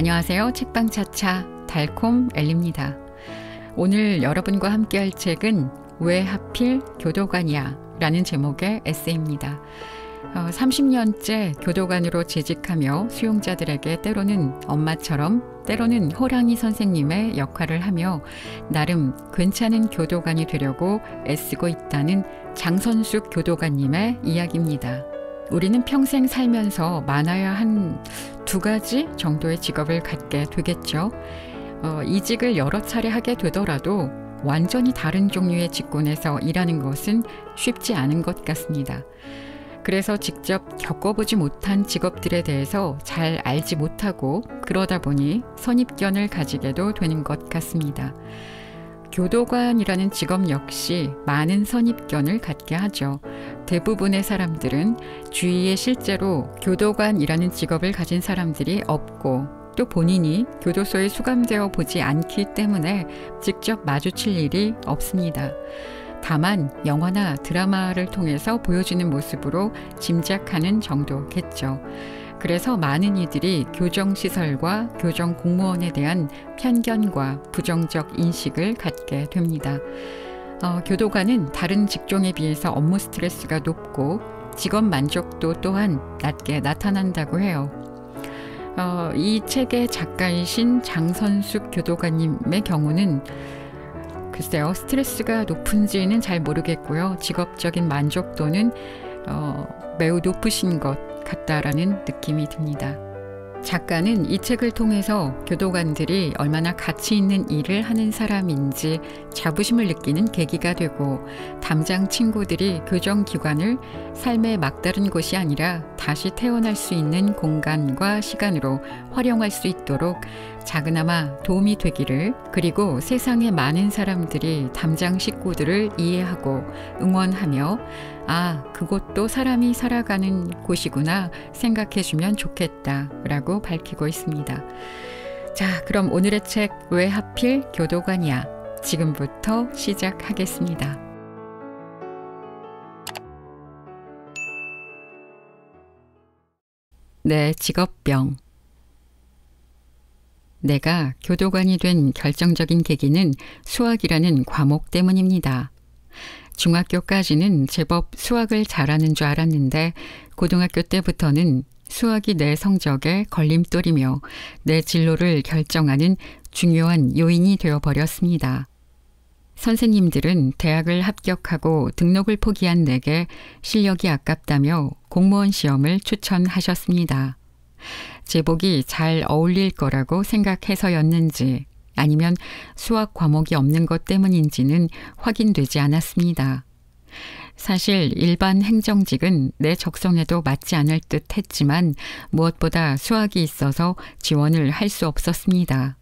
안녕하세요. 책방차차 달콤 엘리입니다. 오늘 여러분과 함께 할 책은 왜 하필 교도관이야? 라는 제목의 에세이입니다. 어, 30년째 교도관으로 재직하며 수용자들에게 때로는 엄마처럼 때로는 호랑이 선생님의 역할을 하며 나름 괜찮은 교도관이 되려고 애쓰고 있다는 장선숙 교도관님의 이야기입니다. 우리는 평생 살면서 많아야 한 두 가지 정도의 직업을 갖게 되겠죠. 어, 이직을 여러 차례 하게 되더라도 완전히 다른 종류의 직군에서 일하는 것은 쉽지 않은 것 같습니다. 그래서 직접 겪어보지 못한 직업들에 대해서 잘 알지 못하고 그러다 보니 선입견을 가지게도 되는 것 같습니다. 교도관이라는 직업 역시 많은 선입견을 갖게 하죠. 대부분의 사람들은 주위에 실제로 교도관이라는 직업을 가진 사람들이 없고 또 본인이 교도소에 수감되어 보지 않기 때문에 직접 마주칠 일이 없습니다. 다만 영화나 드라마를 통해서 보여지는 모습으로 짐작하는 정도겠죠. 그래서 많은 이들이 교정시설과 교정 공무원에 대한 편견과 부정적 인식을 갖게 됩니다. 어, 교도관은 다른 직종에 비해서 업무 스트레스가 높고 직업 만족도 또한 낮게 나타난다고 해요. 어, 이 책의 작가이신 장선숙 교도관님의 경우는 글쎄요, 스트레스가 높은지는 잘 모르겠고요. 직업적인 만족도는 어, 매우 높으신 것 같다라는 느낌이 듭니다. 작가는 이 책을 통해서 교도관들이 얼마나 가치 있는 일을 하는 사람인지 자부심을 느끼는 계기가 되고 담장 친구들이 교정기관을 삶의 막다른 곳이 아니라 다시 태어날 수 있는 공간과 시간으로 활용할 수 있도록 작은아마 도움이 되기를 그리고 세상의 많은 사람들이 담장 식구들을 이해하고 응원하며 아 그곳도 사람이 살아가는 곳이구나 생각해주면 좋겠다 라고 밝히고 있습니다. 자 그럼 오늘의 책 왜 하필 교도관이야 지금부터 시작하겠습니다. 네 직업병 내가 교도관이 된 결정적인 계기는 수학이라는 과목 때문입니다. 중학교까지는 제법 수학을 잘하는 줄 알았는데 고등학교 때부터는 수학이 내 성적에 걸림돌이며 내 진로를 결정하는 중요한 요인이 되어버렸습니다. 선생님들은 대학을 합격하고 등록을 포기한 내게 실력이 아깝다며 공무원 시험을 추천하셨습니다. 제복이잘 어울릴 거라고 생각해서였는지 아니면 수학 과목이 없는 것 때문인지는 확인되지 않았습니다. 사실 일반 행정직은 내 적성에도 맞지 않을 듯 했지만 무엇보다 수학이 있어서 지원을 할 수 없었습니다.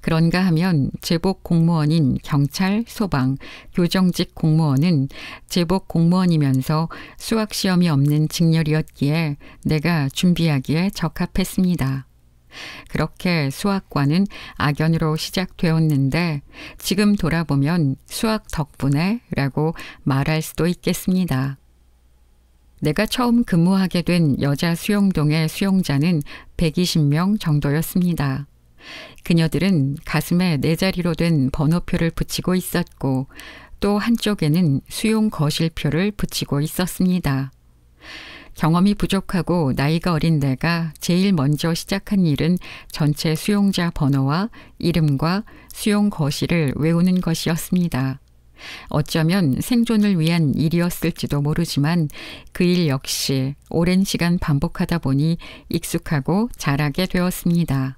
그런가 하면 제복 공무원인 경찰, 소방, 교정직 공무원은 제복 공무원이면서 수학 시험이 없는 직렬이었기에 내가 준비하기에 적합했습니다. 그렇게 수학과는 악연으로 시작되었는데 지금 돌아보면 수학 덕분에 라고 말할 수도 있겠습니다. 내가 처음 근무하게 된 여자 수용동의 수용자는 120명 정도였습니다. 그녀들은 가슴에 네 자리로 된 번호표를 붙이고 있었고 또 한쪽에는 수용 거실표를 붙이고 있었습니다. 경험이 부족하고 나이가 어린 내가 제일 먼저 시작한 일은 전체 수용자 번호와 이름과 수용 거실을 외우는 것이었습니다. 어쩌면 생존을 위한 일이었을지도 모르지만 그 일 역시 오랜 시간 반복하다 보니 익숙하고 잘하게 되었습니다.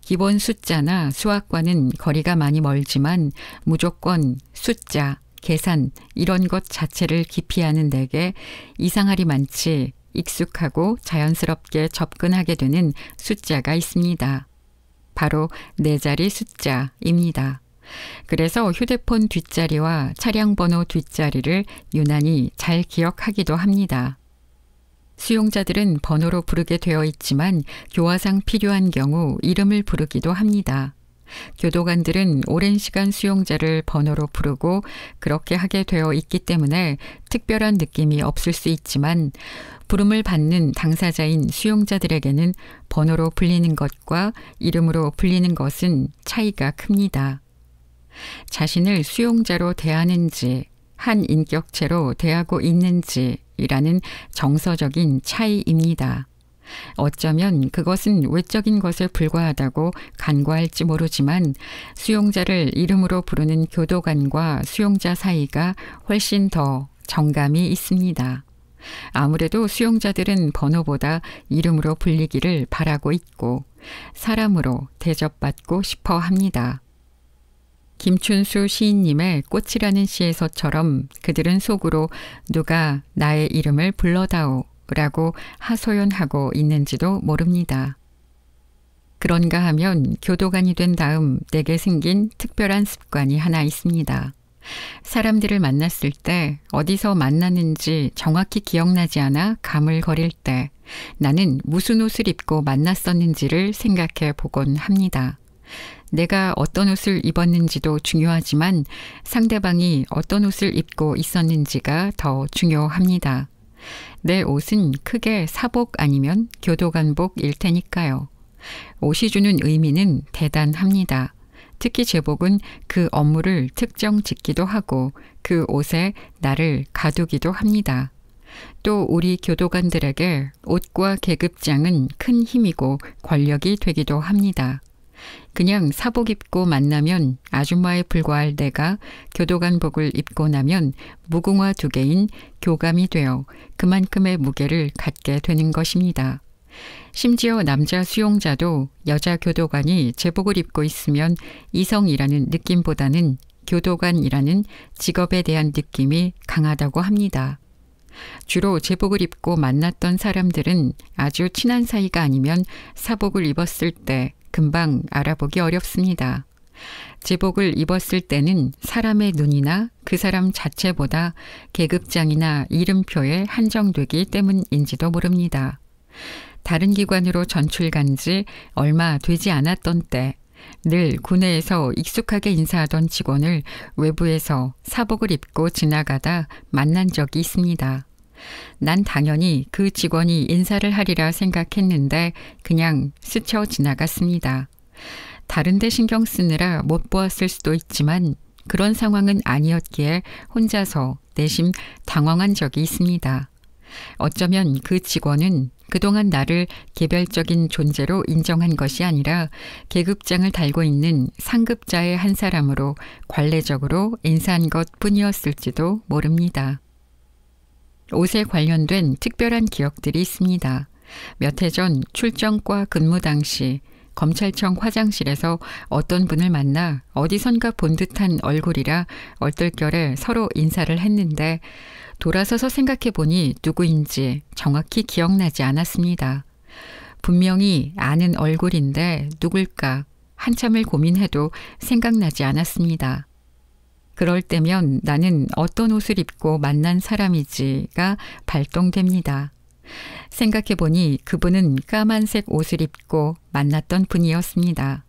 기본 숫자나 수학과는 거리가 많이 멀지만 무조건 숫자, 계산 이런 것 자체를 기피하는 내게 이상할이 많지 익숙하고 자연스럽게 접근하게 되는 숫자가 있습니다. 바로 네 자리 숫자입니다. 그래서 휴대폰 뒷자리와 차량 번호 뒷자리를 유난히 잘 기억하기도 합니다. 수용자들은 번호로 부르게 되어 있지만 교화상 필요한 경우 이름을 부르기도 합니다. 교도관들은 오랜 시간 수용자를 번호로 부르고 그렇게 하게 되어 있기 때문에 특별한 느낌이 없을 수 있지만 부름을 받는 당사자인 수용자들에게는 번호로 불리는 것과 이름으로 불리는 것은 차이가 큽니다. 자신을 수용자로 대하는지, 한 인격체로 대하고 있는지, 이라는 정서적인 차이입니다. 어쩌면 그것은 외적인 것에 불과하다고 간과할지 모르지만 수용자를 이름으로 부르는 교도관과 수용자 사이가 훨씬 더 정감이 있습니다. 아무래도 수용자들은 번호보다 이름으로 불리기를 바라고 있고 사람으로 대접받고 싶어 합니다. 김춘수 시인님의 꽃이라는 시에서처럼 그들은 속으로 누가 나의 이름을 불러다오 라고 하소연하고 있는지도 모릅니다. 그런가 하면 교도관이 된 다음 내게 생긴 특별한 습관이 하나 있습니다. 사람들을 만났을 때 어디서 만났는지 정확히 기억나지 않아 감을 거릴 때 나는 무슨 옷을 입고 만났었는지를 생각해 보곤 합니다. 내가 어떤 옷을 입었는지도 중요하지만 상대방이 어떤 옷을 입고 있었는지가 더 중요합니다. 내 옷은 크게 사복 아니면 교도관복일 테니까요. 옷이 주는 의미는 대단합니다. 특히 제복은 그 업무를 특정 짓기도 하고 그 옷에 나를 가두기도 합니다. 또 우리 교도관들에게 옷과 계급장은 큰 힘이고 권력이 되기도 합니다. 그냥 사복 입고 만나면 아줌마에 불과할 내가 교도관복을 입고 나면 무궁화 두 개인 교감이 되어 그만큼의 무게를 갖게 되는 것입니다. 심지어 남자 수용자도 여자 교도관이 제복을 입고 있으면 이성이라는 느낌보다는 교도관이라는 직업에 대한 느낌이 강하다고 합니다. 주로 제복을 입고 만났던 사람들은 아주 친한 사이가 아니면 사복을 입었을 때 금방 알아보기 어렵습니다. 제복을 입었을 때는 사람의 눈이나 그 사람 자체보다 계급장이나 이름표에 한정되기 때문인지도 모릅니다. 다른 기관으로 전출간 지 얼마 되지 않았던 때, 늘 군내에서 익숙하게 인사하던 직원을 외부에서 사복을 입고 지나가다 만난 적이 있습니다. 난 당연히 그 직원이 인사를 하리라 생각했는데 그냥 스쳐 지나갔습니다. 다른데 신경 쓰느라 못 보았을 수도 있지만 그런 상황은 아니었기에 혼자서 내심 당황한 적이 있습니다. 어쩌면 그 직원은 그동안 나를 개별적인 존재로 인정한 것이 아니라 계급장을 달고 있는 상급자의 한 사람으로 관례적으로 인사한 것 뿐이었을지도 모릅니다. 옷에 관련된 특별한 기억들이 있습니다. 몇 해 전 출정과 근무 당시 검찰청 화장실에서 어떤 분을 만나 어디선가 본 듯한 얼굴이라 얼떨결에 서로 인사를 했는데 돌아서서 생각해 보니 누구인지 정확히 기억나지 않았습니다. 분명히 아는 얼굴인데 누굴까 한참을 고민해도 생각나지 않았습니다. 그럴 때면 나는 어떤 옷을 입고 만난 사람이지가 발동됩니다. 생각해보니 그분은 까만색 옷을 입고 만났던 분이었습니다.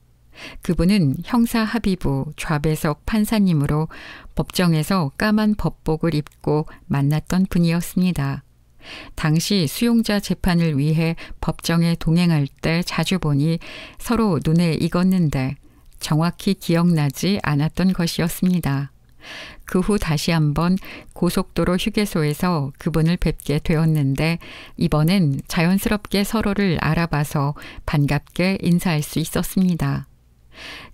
그분은 형사 합의부 좌배석 판사님으로 법정에서 까만 법복을 입고 만났던 분이었습니다. 당시 수용자 재판을 위해 법정에 동행할 때 자주 보니 서로 눈에 익었는데 정확히 기억나지 않았던 것이었습니다. 그후 다시 한번 고속도로 휴게소에서 그분을 뵙게 되었는데 이번엔 자연스럽게 서로를 알아봐서 반갑게 인사할 수 있었습니다.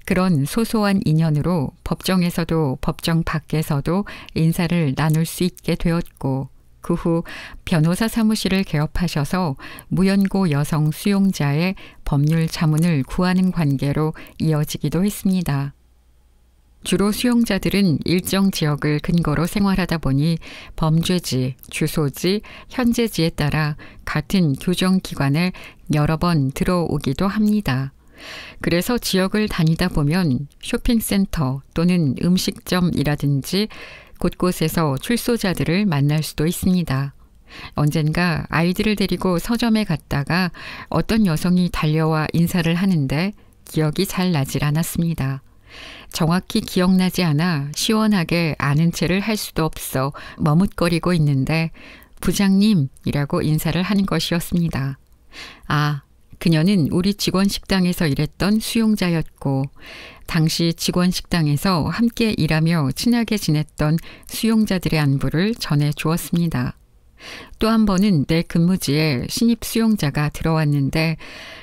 그런 소소한 인연으로 법정에서도 법정 밖에서도 인사를 나눌 수 있게 되었고 그 후 변호사 사무실을 개업하셔서 무연고 여성 수용자의 법률 자문을 구하는 관계로 이어지기도 했습니다. 주로 수용자들은 일정 지역을 근거로 생활하다 보니 범죄지, 주소지, 현재지에 따라 같은 교정기관을 여러 번 들어오기도 합니다. 그래서 지역을 다니다 보면 쇼핑센터 또는 음식점이라든지 곳곳에서 출소자들을 만날 수도 있습니다. 언젠가 아이들을 데리고 서점에 갔다가 어떤 여성이 달려와 인사를 하는데 기억이 잘 나질 않았습니다. 정확히 기억나지 않아 시원하게 아는 채를할 수도 없어 머뭇거리고 있는데 부장님이라고 인사를 한 것이었습니다. 아, 그녀는 우리 직원 식당에서 일했던 수용자였고, 당시 직원 식당에서 함께 일하며 친하게 지냈던 수용자들의 안부를 전해 주었습니다. 또 한 번은 내 근무지에 신입 수용자가 들어왔는데,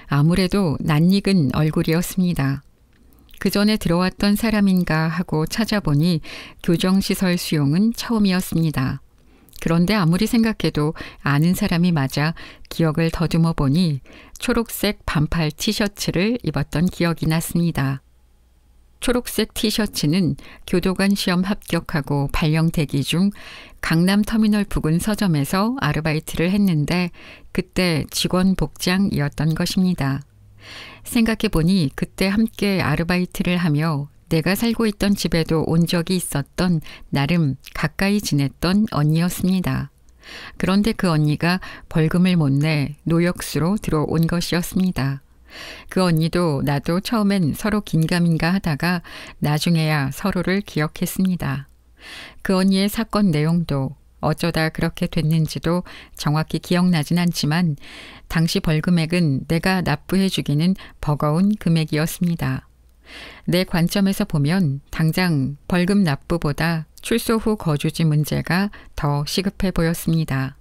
아무래도 낯익은 얼굴이었습니다. 그 전에 들어왔던 사람인가 하고 찾아보니 교정시설 수용은 처음이었습니다. 그런데 아무리 생각해도 아는 사람이 맞아 기억을 더듬어 보니 초록색 반팔 티셔츠를 입었던 기억이 났습니다. 초록색 티셔츠는 교도관 시험 합격하고 발령 대기 중 강남 터미널 부근 서점에서 아르바이트를 했는데 그때 직원 복장이었던 것입니다. 생각해보니 그때 함께 아르바이트를 하며 내가 살고 있던 집에도 온 적이 있었던 나름 가까이 지냈던 언니였습니다. 그런데 그 언니가 벌금을 못 내 노역수로 들어온 것이었습니다. 그 언니도 나도 처음엔 서로 긴가민가 하다가 나중에야 서로를 기억했습니다. 그 언니의 사건 내용도 어쩌다 그렇게 됐는지도 정확히 기억나진 않지만 당시 벌금액은 내가 납부해 주기는 버거운 금액이었습니다. 내 관점에서 보면 당장 벌금 납부보다 출소 후 거주지 문제가 더 시급해 보였습니다.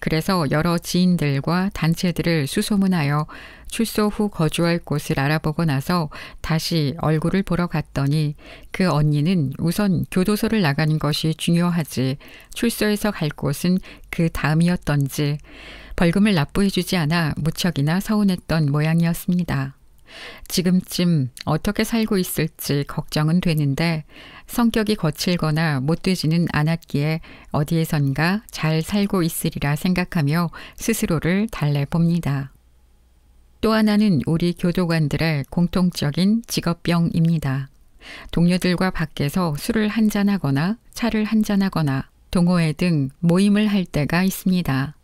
그래서 여러 지인들과 단체들을 수소문하여 출소 후 거주할 곳을 알아보고 나서 다시 얼굴을 보러 갔더니 그 언니는 우선 교도소를 나가는 것이 중요하지 출소해서 갈 곳은 그 다음이었던지 벌금을 납부해주지 않아 무척이나 서운했던 모양이었습니다. 지금쯤 어떻게 살고 있을지 걱정은 되는데 성격이 거칠거나 못되지는 않았기에 어디에선가 잘 살고 있으리라 생각하며 스스로를 달래봅니다. 또 하나는 우리 교도관들의 공통적인 직업병입니다. 동료들과 밖에서 술을 한잔하거나 차를 한잔하거나 동호회 등 모임을 할 때가 있습니다.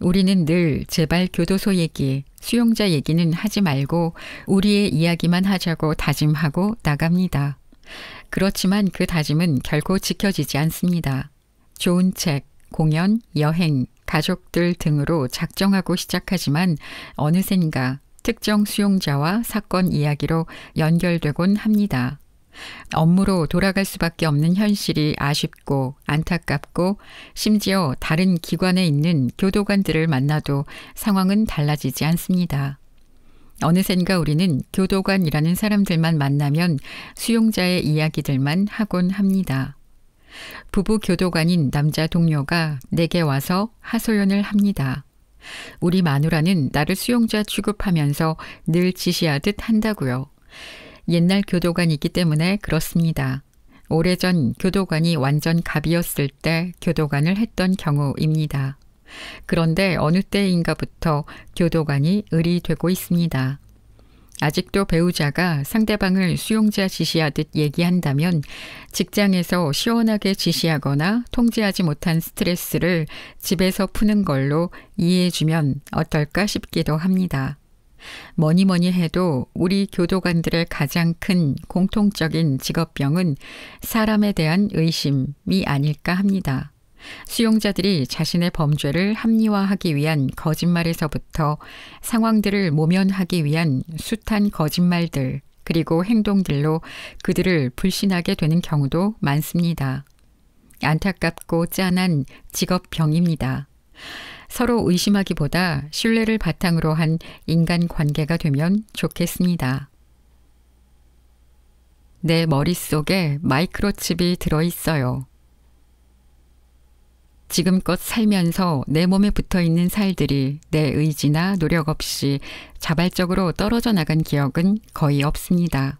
우리는 늘 제발 교도소 얘기, 수용자 얘기는 하지 말고 우리의 이야기만 하자고 다짐하고 나갑니다. 그렇지만 그 다짐은 결코 지켜지지 않습니다. 좋은 책, 공연, 여행, 가족들 등으로 작정하고 시작하지만 어느샌가 특정 수용자와 사건 이야기로 연결되곤 합니다. 업무로 돌아갈 수밖에 없는 현실이 아쉽고 안타깝고 심지어 다른 기관에 있는 교도관들을 만나도 상황은 달라지지 않습니다. 어느샌가 우리는 교도관이라는 사람들만 만나면 수용자의 이야기들만 하곤 합니다. 부부 교도관인 남자 동료가 내게 와서 하소연을 합니다. 우리 마누라는 나를 수용자 취급하면서 늘 지시하듯 한다고요. 옛날 교도관이기 때문에 그렇습니다. 오래전 교도관이 완전 갑이었을 때 교도관을 했던 경우입니다. 그런데 어느 때인가부터 교도관이 의리되고 있습니다. 아직도 배우자가 상대방을 수용자 지시하듯 얘기한다면 직장에서 시원하게 지시하거나 통제하지 못한 스트레스를 집에서 푸는 걸로 이해해주면 어떨까 싶기도 합니다. 뭐니 뭐니 해도 우리 교도관들의 가장 큰 공통적인 직업병은 사람에 대한 의심이 아닐까 합니다. 수용자들이 자신의 범죄를 합리화하기 위한 거짓말에서부터 상황들을 모면하기 위한 숱한 거짓말들 그리고 행동들로 그들을 불신하게 되는 경우도 많습니다. 안타깝고 짠한 직업병입니다. 서로 의심하기보다 신뢰를 바탕으로 한 인간 관계가 되면 좋겠습니다. 내 머릿속에 마이크로칩이 들어있어요. 지금껏 살면서 내 몸에 붙어 있는 살들이 내 의지나 노력 없이 자발적으로 떨어져 나간 기억은 거의 없습니다.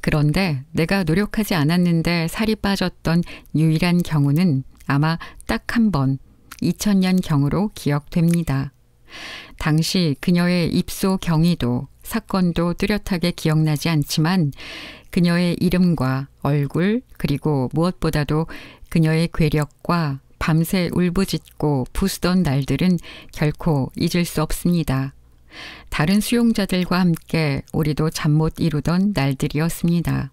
그런데 내가 노력하지 않았는데 살이 빠졌던 유일한 경우는 아마 딱 한 번, 2000년 경으로 기억됩니다. 당시 그녀의 입소 경위도 사건도 뚜렷하게 기억나지 않지만 그녀의 이름과 얼굴 그리고 무엇보다도 그녀의 괴력과 밤새 울부짖고 부수던 날들은 결코 잊을 수 없습니다. 다른 수용자들과 함께 우리도 잠 못 이루던 날들이었습니다.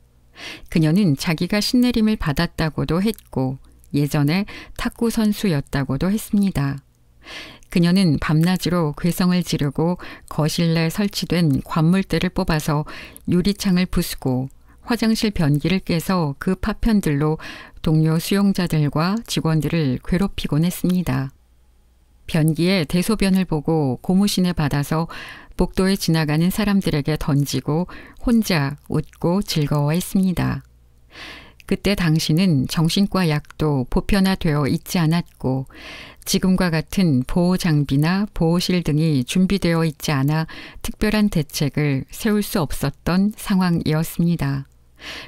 그녀는 자기가 신내림을 받았다고도 했고 예전에 탁구 선수였다고도 했습니다. 그녀는 밤낮으로 괴성을 지르고 거실 내 설치된 관물대를 뽑아서 유리창을 부수고 화장실 변기를 깨서 그 파편들로 동료 수용자들과 직원들을 괴롭히곤 했습니다. 변기에 대소변을 보고 고무신에 받아서 복도에 지나가는 사람들에게 던지고 혼자 웃고 즐거워했습니다. 그때 당신은 정신과 약도 보편화되어 있지 않았고 지금과 같은 보호 장비나 보호실 등이 준비되어 있지 않아 특별한 대책을 세울 수 없었던 상황이었습니다.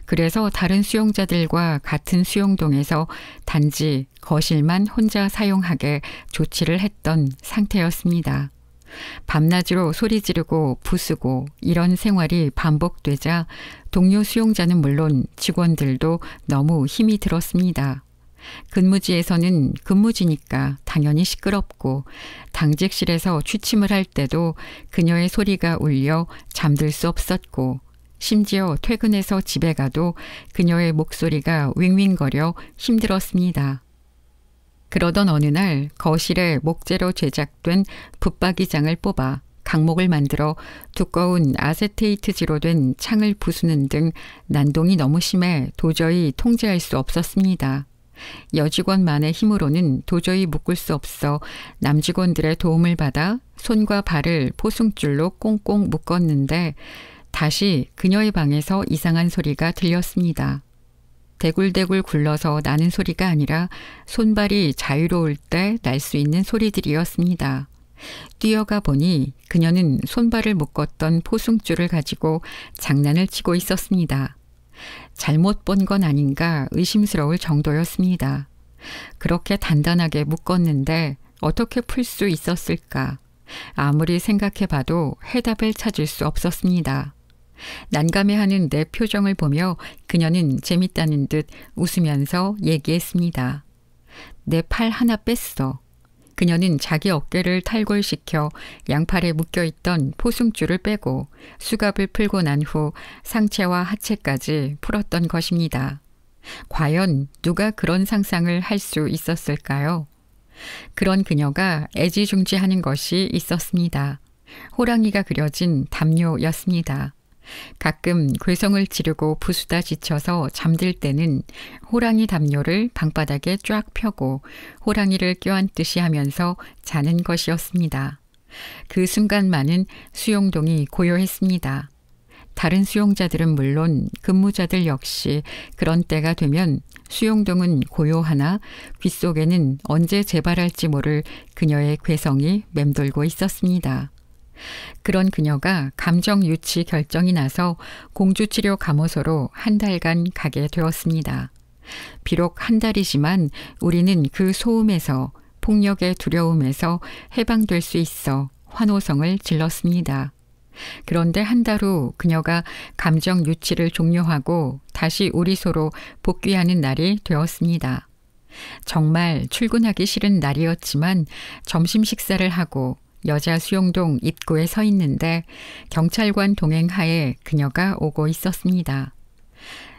그래서 다른 수용자들과 같은 수용동에서 단지 거실만 혼자 사용하게 조치를 했던 상태였습니다. 밤낮으로 소리 지르고 부수고 이런 생활이 반복되자 동료 수용자는 물론 직원들도 너무 힘이 들었습니다. 근무지에서는 근무지니까 당연히 시끄럽고 당직실에서 취침을 할 때도 그녀의 소리가 울려 잠들 수 없었고 심지어 퇴근해서 집에 가도 그녀의 목소리가 윙윙거려 힘들었습니다. 그러던 어느 날 거실에 목재로 제작된 붙박이장을 뽑아 강목을 만들어 두꺼운 아세테이트지로 된 창을 부수는 등 난동이 너무 심해 도저히 통제할 수 없었습니다. 여직원만의 힘으로는 도저히 묶을 수 없어 남직원들의 도움을 받아 손과 발을 포승줄로 꽁꽁 묶었는데 다시 그녀의 방에서 이상한 소리가 들렸습니다. 대굴대굴 굴러서 나는 소리가 아니라 손발이 자유로울 때 날 수 있는 소리들이었습니다. 뛰어가 보니 그녀는 손발을 묶었던 포승줄을 가지고 장난을 치고 있었습니다. 잘못 본 건 아닌가 의심스러울 정도였습니다. 그렇게 단단하게 묶었는데 어떻게 풀 수 있었을까? 아무리 생각해봐도 해답을 찾을 수 없었습니다. 난감해하는 내 표정을 보며 그녀는 재밌다는 듯 웃으면서 얘기했습니다. 내 팔 하나 뺐어. 그녀는 자기 어깨를 탈골시켜 양팔에 묶여있던 포승줄을 빼고 수갑을 풀고 난 후 상체와 하체까지 풀었던 것입니다. 과연 누가 그런 상상을 할 수 있었을까요? 그런 그녀가 애지중지하는 것이 있었습니다. 호랑이가 그려진 담요였습니다. 가끔 괴성을 지르고 부수다 지쳐서 잠들 때는 호랑이 담요를 방바닥에 쫙 펴고 호랑이를 껴안듯이 하면서 자는 것이었습니다. 그 순간만은 수용동이 고요했습니다. 다른 수용자들은 물론 근무자들 역시 그런 때가 되면 수용동은 고요하나 귓속에는 언제 재발할지 모를 그녀의 괴성이 맴돌고 있었습니다. 그런 그녀가 감정 유치 결정이 나서 공주치료 감호소로 한 달간 가게 되었습니다. 비록 한 달이지만 우리는 그 소음에서 폭력의 두려움에서 해방될 수 있어 환호성을 질렀습니다. 그런데 한 달 후 그녀가 감정 유치를 종료하고 다시 우리소로 복귀하는 날이 되었습니다. 정말 출근하기 싫은 날이었지만 점심 식사를 하고 여자 수용동 입구에 서 있는데 경찰관 동행하에 그녀가 오고 있었습니다.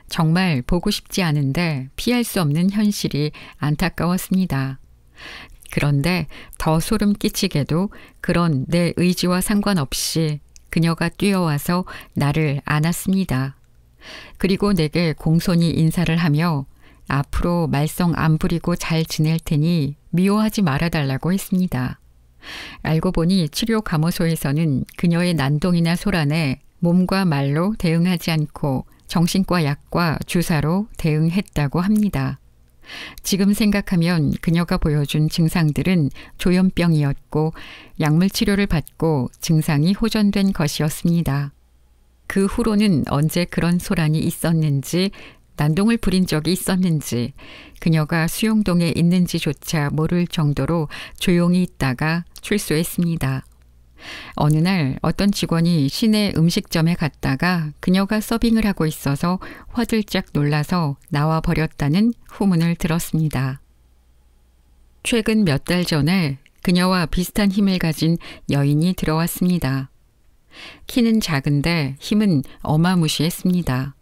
정말 보고 싶지 않은데 피할 수 없는 현실이 안타까웠습니다. 그런데 더 소름 끼치게도 그런 내 의지와 상관없이 그녀가 뛰어와서 나를 안았습니다. 그리고 내게 공손히 인사를 하며 앞으로 말썽 안 부리고 잘 지낼 테니 미워하지 말아달라고 했습니다. 알고 보니 치료 감호소에서는 그녀의 난동이나 소란에 몸과 말로 대응하지 않고 정신과 약과 주사로 대응했다고 합니다. 지금 생각하면 그녀가 보여준 증상들은 조현병이었고 약물 치료를 받고 증상이 호전된 것이었습니다. 그 후로는 언제 그런 소란이 있었는지 난동을 부린 적이 있었는지 그녀가 수용동에 있는지조차 모를 정도로 조용히 있다가 출소했습니다. 어느 날 어떤 직원이 시내 음식점에 갔다가 그녀가 서빙을 하고 있어서 화들짝 놀라서 나와 버렸다는 후문을 들었습니다. 최근 몇 달 전에 그녀와 비슷한 힘을 가진 여인이 들어왔습니다. 키는 작은데 힘은 어마무시했습니다.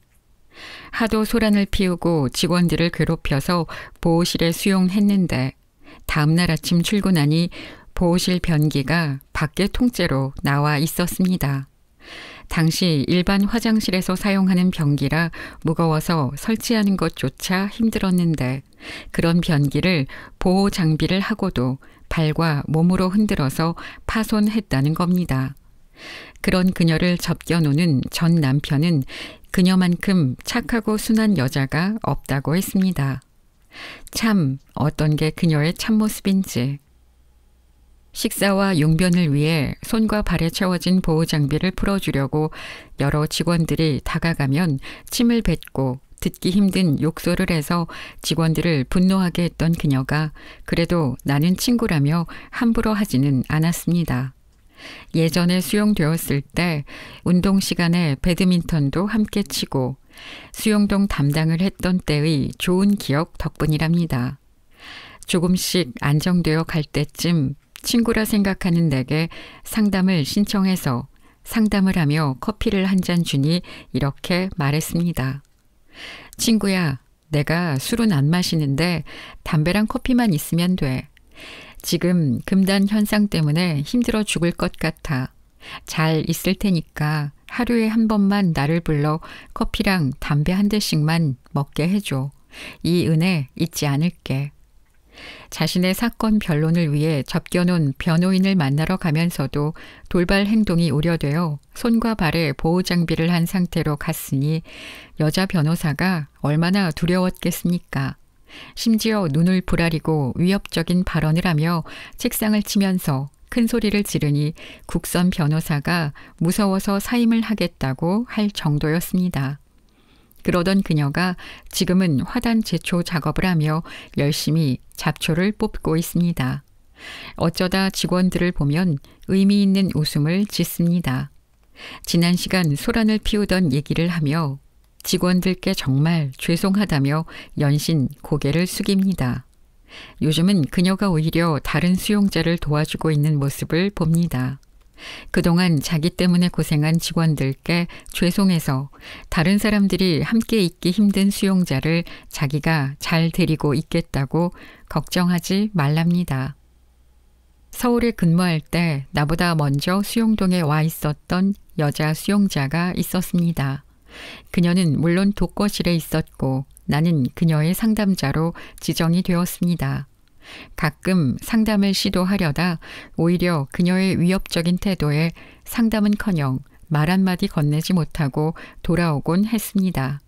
하도 소란을 피우고 직원들을 괴롭혀서 보호실에 수용했는데 다음날 아침 출근하니 보호실 변기가 밖에 통째로 나와 있었습니다. 당시 일반 화장실에서 사용하는 변기라 무거워서 설치하는 것조차 힘들었는데 그런 변기를 보호 장비를 하고도 발과 몸으로 흔들어서 파손했다는 겁니다. 그런 그녀를 접겨놓는전 남편은 그녀만큼 착하고 순한 여자가 없다고 했습니다. 참, 어떤 게 그녀의 참모습인지. 식사와 용변을 위해 손과 발에 채워진 보호 장비를 풀어주려고 여러 직원들이 다가가면 침을 뱉고 듣기 힘든 욕설을 해서 직원들을 분노하게 했던 그녀가 그래도 나는 친구라며 함부로 하지는 않았습니다. 예전에 수용되었을 때 운동 시간에 배드민턴도 함께 치고 수용동 담당을 했던 때의 좋은 기억 덕분이랍니다. 조금씩 안정되어 갈 때쯤 친구라 생각하는 내게 상담을 신청해서 상담을 하며 커피를 한 잔 주니 이렇게 말했습니다. 친구야, 내가 술은 안 마시는데 담배랑 커피만 있으면 돼. 지금 금단 현상 때문에 힘들어 죽을 것 같아. 잘 있을 테니까 하루에 한 번만 나를 불러 커피랑 담배 한 대씩만 먹게 해줘. 이 은혜 잊지 않을게. 자신의 사건 변론을 위해 접겨놓은 변호인을 만나러 가면서도 돌발 행동이 우려되어 손과 발에 보호 장비를 한 상태로 갔으니 여자 변호사가 얼마나 두려웠겠습니까? 심지어 눈을 부라리고 위협적인 발언을 하며 책상을 치면서 큰 소리를 지르니 국선 변호사가 무서워서 사임을 하겠다고 할 정도였습니다. 그러던 그녀가 지금은 화단 제초 작업을 하며 열심히 잡초를 뽑고 있습니다. 어쩌다 직원들을 보면 의미 있는 웃음을 짓습니다. 지난 시간 소란을 피우던 얘기를 하며 직원들께 정말 죄송하다며 연신 고개를 숙입니다. 요즘은 그녀가 오히려 다른 수용자를 도와주고 있는 모습을 봅니다. 그동안 자기 때문에 고생한 직원들께 죄송해서 다른 사람들이 함께 있기 힘든 수용자를 자기가 잘 데리고 있겠다고 걱정하지 말랍니다. 서울에 근무할 때 나보다 먼저 수용동에 와 있었던 여자 수용자가 있었습니다. 그녀는 물론 독거실에 있었고 나는 그녀의 상담자로 지정이 되었습니다. 가끔 상담을 시도하려다 오히려 그녀의 위협적인 태도에 상담은커녕 말 한마디 건네지 못하고 돌아오곤 했습니다.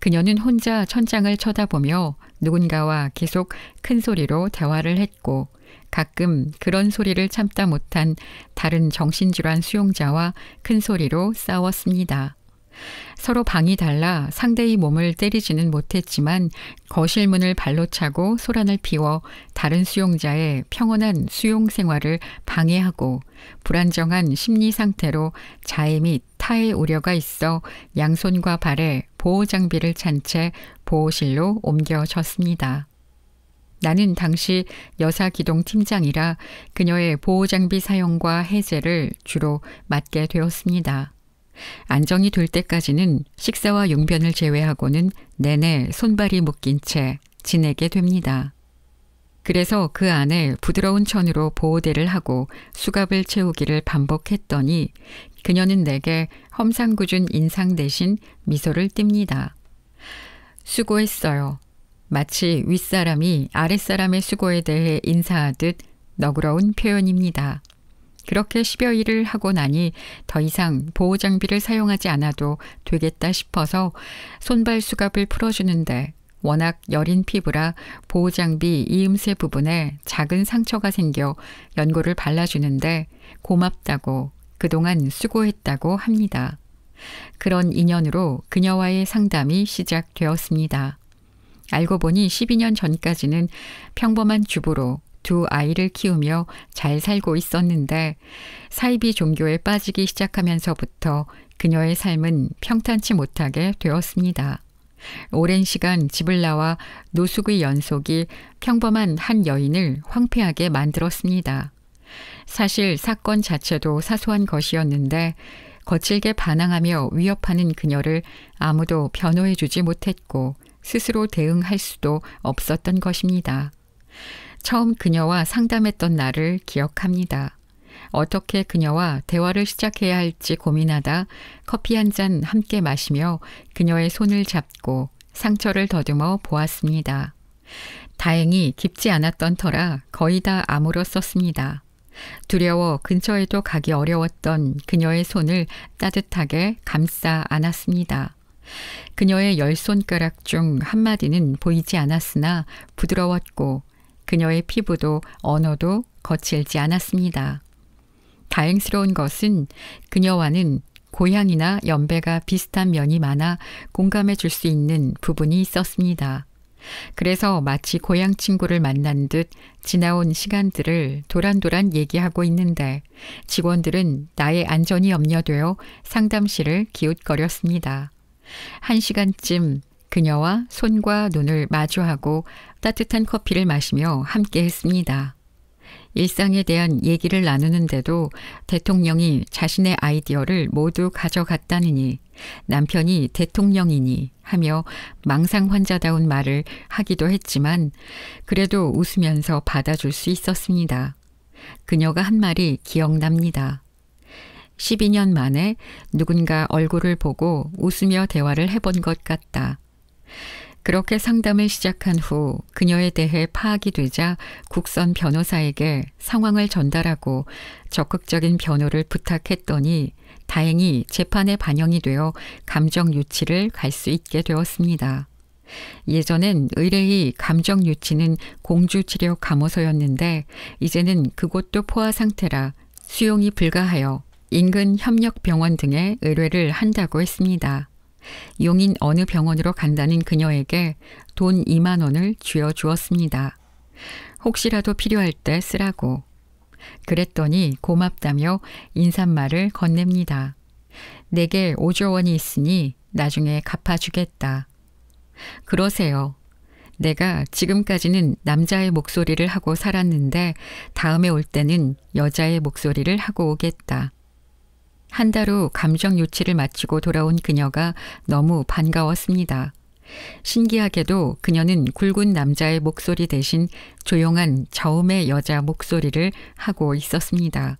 그녀는 혼자 천장을 쳐다보며 누군가와 계속 큰 소리로 대화를 했고 가끔 그런 소리를 참다 못한 다른 정신질환 수용자와 큰 소리로 싸웠습니다. 서로 방이 달라 상대의 몸을 때리지는 못했지만 거실 문을 발로 차고 소란을 피워 다른 수용자의 평온한 수용 생활을 방해하고 불안정한 심리 상태로 자해 및 타해 우려가 있어 양손과 발에 보호 장비를 찬 채 보호실로 옮겨졌습니다. 나는 당시 여사 기동 팀장이라 그녀의 보호 장비 사용과 해제를 주로 맡게 되었습니다. 안정이 될 때까지는 식사와 용변을 제외하고는 내내 손발이 묶인 채 지내게 됩니다. 그래서 그 안에 부드러운 천으로 보호대를 하고 수갑을 채우기를 반복했더니 그녀는 내게 험상궂은 인상 대신 미소를 띱니다. 수고했어요. 마치 윗사람이 아랫사람의 수고에 대해 인사하듯 너그러운 표현입니다. 그렇게 10여일을 하고 나니 더 이상 보호 장비를 사용하지 않아도 되겠다 싶어서 손발 수갑을 풀어주는데 워낙 여린 피부라 보호 장비 이음새 부분에 작은 상처가 생겨 연고를 발라주는데 고맙다고 그동안 수고했다고 합니다. 그런 인연으로 그녀와의 상담이 시작되었습니다. 알고 보니 12년 전까지는 평범한 주부로 두 아이를 키우며 잘 살고 있었는데 사이비 종교에 빠지기 시작하면서부터 그녀의 삶은 평탄치 못하게 되었습니다. 오랜 시간 집을 나와 노숙의 연속이 평범한 한 여인을 황폐하게 만들었습니다. 사실 사건 자체도 사소한 것이었는데 거칠게 반항하며 위협하는 그녀를 아무도 변호해 주지 못했고 스스로 대응할 수도 없었던 것입니다. 처음 그녀와 상담했던 나를 기억합니다. 어떻게 그녀와 대화를 시작해야 할지 고민하다 커피 한 잔 함께 마시며 그녀의 손을 잡고 상처를 더듬어 보았습니다. 다행히 깊지 않았던 터라 거의 다 암으로 썼습니다. 두려워 근처에도 가기 어려웠던 그녀의 손을 따뜻하게 감싸 안았습니다. 그녀의 열 손가락 중 한마디는 보이지 않았으나 부드러웠고 그녀의 피부도 언어도 거칠지 않았습니다. 다행스러운 것은 그녀와는 고향이나 연배가 비슷한 면이 많아 공감해 줄 수 있는 부분이 있었습니다. 그래서 마치 고향 친구를 만난 듯 지나온 시간들을 도란도란 얘기하고 있는데 직원들은 나의 안전이 염려되어 상담실을 기웃거렸습니다. 한 시간쯤 그녀와 손과 눈을 마주하고 따뜻한 커피를 마시며 함께 했습니다. 일상에 대한 얘기를 나누는데도 대통령이 자신의 아이디어를 모두 가져갔다느니 남편이 대통령이니 하며 망상 환자다운 말을 하기도 했지만 그래도 웃으면서 받아줄 수 있었습니다. 그녀가 한 말이 기억납니다. 12년 만에 누군가 얼굴을 보고 웃으며 대화를 해본 것 같다. 그렇게 상담을 시작한 후 그녀에 대해 파악이 되자 국선 변호사에게 상황을 전달하고 적극적인 변호를 부탁했더니 다행히 재판에 반영이 되어 감정 유치를 갈 수 있게 되었습니다. 예전엔 의뢰의 감정 유치는 공주치료 감호소였는데 이제는 그곳도 포화 상태라 수용이 불가하여 인근 협력병원 등에 의뢰를 한다고 했습니다. 용인 어느 병원으로 간다는 그녀에게 돈 2만 원을 쥐어 주었습니다. 혹시라도 필요할 때 쓰라고. 그랬더니 고맙다며 인사말을 건넵니다. 내게 5조 원이 있으니 나중에 갚아주겠다. 그러세요. 내가 지금까지는 남자의 목소리를 하고 살았는데 다음에 올 때는 여자의 목소리를 하고 오겠다. 한달후 감정 유치를 마치고 돌아온 그녀가 너무 반가웠습니다. 신기하게도 그녀는 굵은 남자의 목소리 대신 조용한 저음의 여자 목소리를 하고 있었습니다.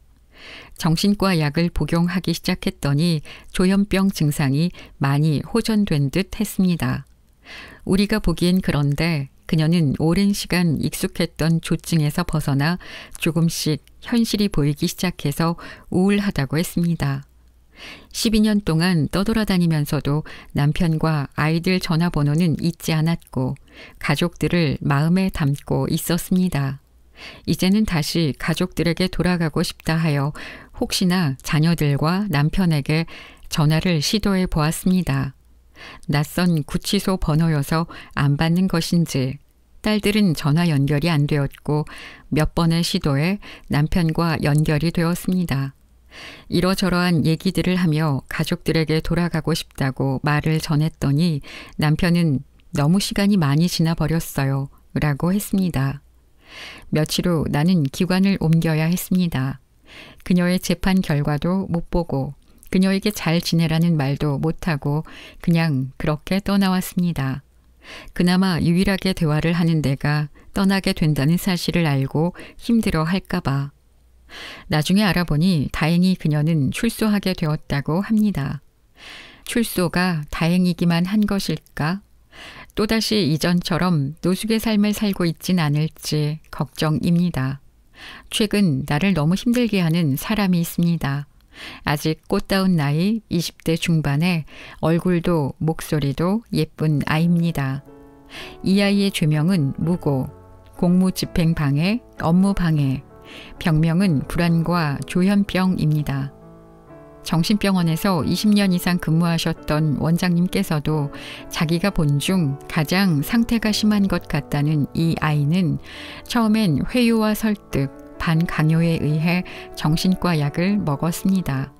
정신과 약을 복용하기 시작했더니 조현병 증상이 많이 호전된 듯 했습니다. 우리가 보기엔 그런데 그녀는 오랜 시간 익숙했던 조증에서 벗어나 조금씩 현실이 보이기 시작해서 우울하다고 했습니다. 12년 동안 떠돌아다니면서도 남편과 아이들 전화번호는 잊지 않았고 가족들을 마음에 담고 있었습니다. 이제는 다시 가족들에게 돌아가고 싶다 하여 혹시나 자녀들과 남편에게 전화를 시도해 보았습니다. 낯선 구치소 번호여서 안 받는 것인지 딸들은 전화 연결이 안 되었고 몇 번의 시도에 남편과 연결이 되었습니다. 이러저러한 얘기들을 하며 가족들에게 돌아가고 싶다고 말을 전했더니 남편은 너무 시간이 많이 지나버렸어요. 라고 했습니다. 며칠 후 나는 기관을 옮겨야 했습니다. 그녀의 재판 결과도 못 보고 그녀에게 잘 지내라는 말도 못하고 그냥 그렇게 떠나왔습니다. 그나마 유일하게 대화를 하는 내가 떠나게 된다는 사실을 알고 힘들어 할까봐. 나중에 알아보니 다행히 그녀는 출소하게 되었다고 합니다. 출소가 다행이기만 한 것일까? 또다시 이전처럼 노숙의 삶을 살고 있진 않을지 걱정입니다. 최근 나를 너무 힘들게 하는 사람이 있습니다. 아직 꽃다운 나이 20대 중반에 얼굴도 목소리도 예쁜 아이입니다. 이 아이의 죄명은 무고, 공무집행 방해, 업무 방해, 병명은 불안과 조현병입니다. 정신병원에서 20년 이상 근무하셨던 원장님께서도 자기가 본 중 가장 상태가 심한 것 같다는 이 아이는 처음엔 회유와 설득, 반강요에 의해 정신과 약을 먹었습니다.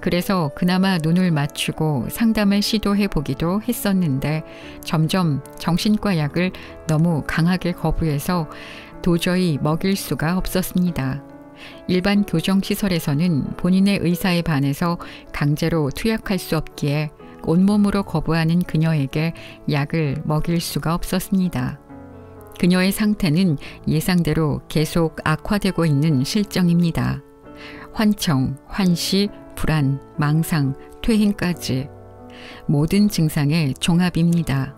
그래서 그나마 눈을 맞추고 상담을 시도해 보기도 했었는데 점점 정신과 약을 너무 강하게 거부해서 도저히 먹일 수가 없었습니다. 일반 교정시설에서는 본인의 의사에 반해서 강제로 투약할 수 없기에 온몸으로 거부하는 그녀에게 약을 먹일 수가 없었습니다. 그녀의 상태는 예상대로 계속 악화되고 있는 실정입니다. 환청, 환시, 불안, 망상, 퇴행까지 모든 증상의 종합입니다.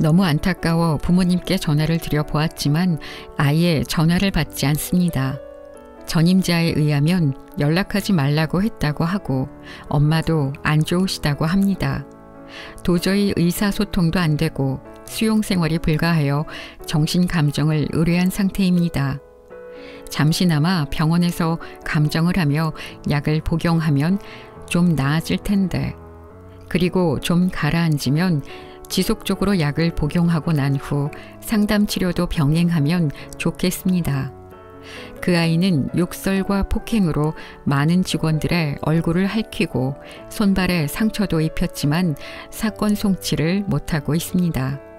너무 안타까워 부모님께 전화를 드려 보았지만 아예 전화를 받지 않습니다. 전임자에 의하면 연락하지 말라고 했다고 하고 엄마도 안 좋으시다고 합니다. 도저히 의사소통도 안 되고 수용 생활이 불가하여 정신 감정을 의뢰한 상태입니다. 잠시나마 병원에서 감정을 하며 약을 복용하면 좀 나아질 텐데 그리고 좀 가라앉으면 지속적으로 약을 복용하고 난 후 상담 치료도 병행하면 좋겠습니다. 그 아이는 욕설과 폭행으로 많은 직원들의 얼굴을 핥히고 손발에 상처도 입혔지만 사건 송치를 못하고 있습니다.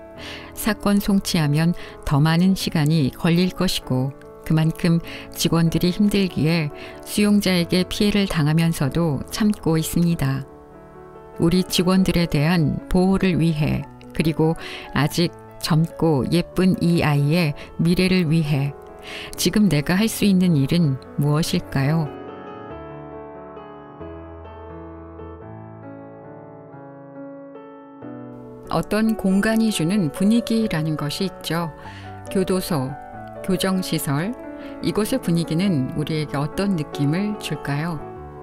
사건 송치하면 더 많은 시간이 걸릴 것이고 그만큼 직원들이 힘들기에 수용자에게 피해를 당하면서도 참고 있습니다. 우리 직원들에 대한 보호를 위해 그리고 아직 젊고 예쁜 이 아이의 미래를 위해 지금 내가 할 수 있는 일은 무엇일까요? 어떤 공간이 주는 분위기라는 것이 있죠. 교도소, 교정시설, 이곳의 분위기는 우리에게 어떤 느낌을 줄까요?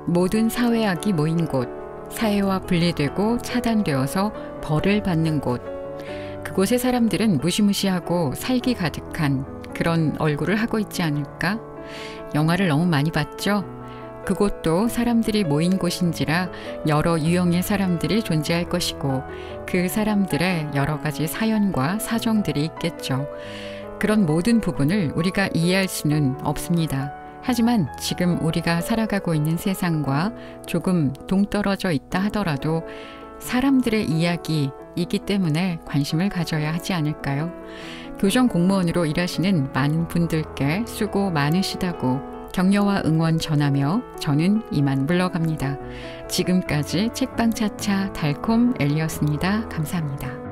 모든 사회악이 모인 곳, 사회와 분리되고 차단되어서 벌을 받는 곳, 그곳의 사람들은 무시무시하고 살기 가득한 그런 얼굴을 하고 있지 않을까? 영화를 너무 많이 봤죠? 그곳도 사람들이 모인 곳인지라 여러 유형의 사람들이 존재할 것이고 그 사람들의 여러 가지 사연과 사정들이 있겠죠. 그런 모든 부분을 우리가 이해할 수는 없습니다. 하지만 지금 우리가 살아가고 있는 세상과 조금 동떨어져 있다 하더라도 사람들의 이야기이기 때문에 관심을 가져야 하지 않을까요? 교정 공무원으로 일하시는 많은 분들께 수고 많으시다고 격려와 응원 전하며 저는 이만 물러갑니다. 지금까지 책방차차 달콤 엘리였습니다. 감사합니다.